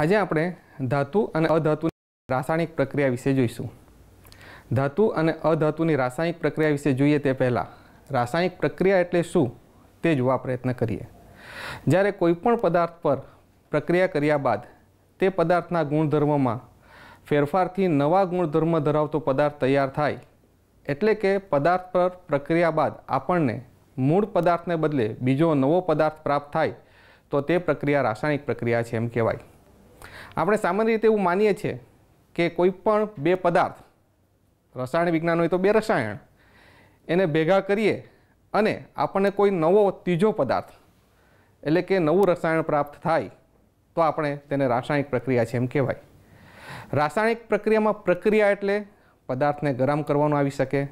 આજે આપણે ધાતુ અને અધાતુ રાસાયણિક પ્રક્રિયા વિશે જોઈશું ધાતુ અને અધાતુની રાસાયણિક પ્રક્રિયા વિશે જોઈએ તે પહેલાં રાસાયણિક પ્રક્રિયા એટલે શું તે જોવા પ્રયત્ન કરીએ જ્યારે કોઈપણ પદાર્થ પર પ્રક્રિયા કર્યા બાદ તે પદાર્થના ગુણધર્મમાં ફેરફારથી નવા ગુણધર્મ ધરાવતો પદાર્થ તૈયાર થાય એટલે કે પદાર્થ પર પ્રક્રિયા બાદ આપણને મૂળ પદાર્થને બદલે બીજો નવો પદાર્થ પ્રાપ્ત થાય તો તે પ્રક્રિયા રાસાયણિક પ્રક્રિયા છે એમ કહેવાય આપણે સામાન્ય રીતે એવું માનીએ છીએ કે કોઈ પણ બે પદાર્થ રસાયણ વિજ્ઞાન હોય તો બે રસાયણ એને ભેગા કરીએ અને આપણને કોઈ નવો ત્રીજો પદાર્થ એટલે કે નવું રસાયણ પ્રાપ્ત થાય તો આપણે તેને રાસાયણિક પ્રક્રિયા છે એમ કહેવાય રાસાયણિક પ્રક્રિયામાં પ્રક્રિયા એટલે પદાર્થને ગરમ કરવાનું આવી શકે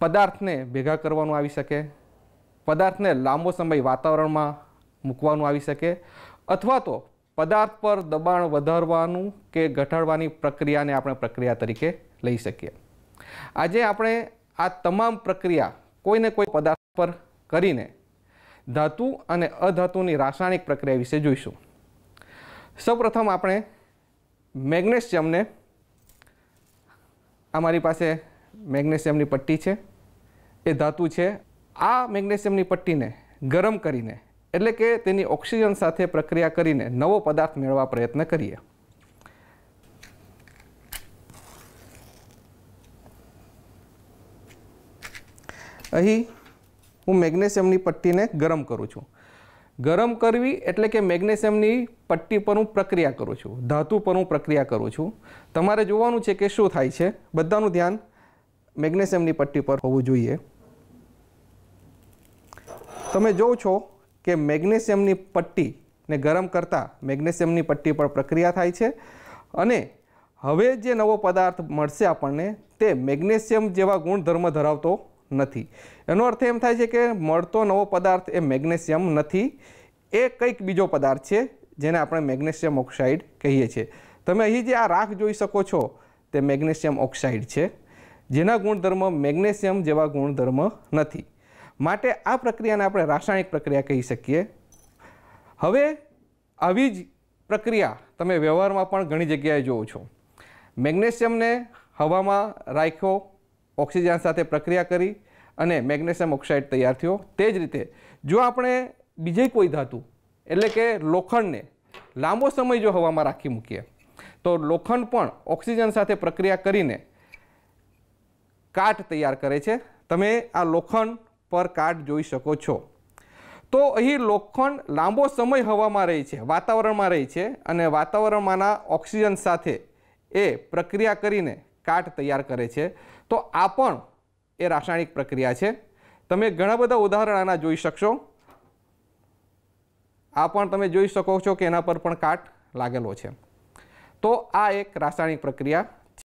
પદાર્થને ભેગા કરવાનું આવી શકે પદાર્થને લાંબો સમય વાતાવરણમાં મૂકવાનું આવી શકે અથવા તો પદાર્થ પર દબાણ વધારવાનું કે ઘટાડવાની પ્રક્રિયાને આપણે પ્રક્રિયા તરીકે લઈ શકીએ આજે આપણે આ તમામ પ્રક્રિયા કોઈને કોઈ પદાર્થ પર કરીને ધાતુ અને અધાતુની રાસાયણિક પ્રક્રિયા વિશે જોઈશું સૌપ્રથમ આપણે મેગ્નેશિયમને અમારી પાસે મેગ્નેશિયમની પટ્ટી છે એ ધાતુ છે આ મેગ્નેશિયમની પટ્ટીને ગરમ કરીને એટલે કે તેની ઓક્સિજન સાથે પ્રક્રિયા કરીને નવો પદાર્થ મેળવવા પ્રયત્ન કરીએ અહીં હું મેગ્નેશિયમની પટ્ટીને ગરમ કરું છું ગરમ કરવી એટલે કે મેગ્નેશિયમની પટ્ટી પર હું પ્રક્રિયા કરું છું ધાતુ પર હું પ્રક્રિયા કરું છું તમારે જોવાનું છે કે શું થાય છે બધાનું ધ્યાન મેગ્નેશિયમની પટ્ટી પર હોવું જોઈએ તમે જોવ છો કે મેગ્નેશિયમની પટ્ટીને ગરમ કરતાં મેગ્નેશિયમની પટ્ટી પર પ્રક્રિયા થાય છે અને હવે જે નવો પદાર્થ મળશે આપણને તે મેગ્નેશિયમ જેવા ગુણધર્મ ધરાવતો નથી એનો અર્થ એમ થાય છે કે મળતો નવો પદાર્થ એ મેગ્નેશિયમ નથી એ કંઈક બીજો પદાર્થ છે જેને આપણે મેગ્નેશિયમ ઓક્સાઇડ કહીએ છીએ તમે અહીં જે આ રાખ જોઈ શકો છો તે મેગ્નેશિયમ ઓક્સાઇડ છે જેના ગુણધર્મ મેગ્નેશિયમ જેવા ગુણધર્મ નથી માટે આ પ્રક્રિયાને આપણે રાસાયણિક પ્રક્રિયા કહી શકીએ હવે આવી જ પ્રક્રિયા તમે વ્યવહારમાં પણ ઘણી જગ્યાએ જુઓ છો મેગ્નેશિયમને હવામાં રાખ્યો ઓક્સિજન સાથે પ્રક્રિયા કરી અને મેગ્નેશિયમ ઓક્સાઇડ તૈયાર થયો તે જ રીતે જો આપણે બીજે કોઈ ધાતુ એટલે કે લોખંડને લાંબો સમય જો હવામાં રાખી મૂકીએ તો લોખંડ પણ ઓક્સિજન સાથે પ્રક્રિયા કરીને કાટ તૈયાર કરે છે તમે આ લોખંડ પર કાર્ડ જોઈ શકો છો તો અહીં લોખંડ લાંબો સમય હવામાં રહે છે વાતાવરણમાં રહે છે અને વાતાવરણમાંના ઓક્સિજન સાથે એ પ્રક્રિયા કરીને કાટ તૈયાર કરે છે તો આ પણ એ રાસાયણિક પ્રક્રિયા છે તમે ઘણા બધા ઉદાહરણ આના જોઈ શકશો આ પણ તમે જોઈ શકો છો કે એના પર પણ કાટ લાગેલો છે તો આ એક રાસાયણિક પ્રક્રિયા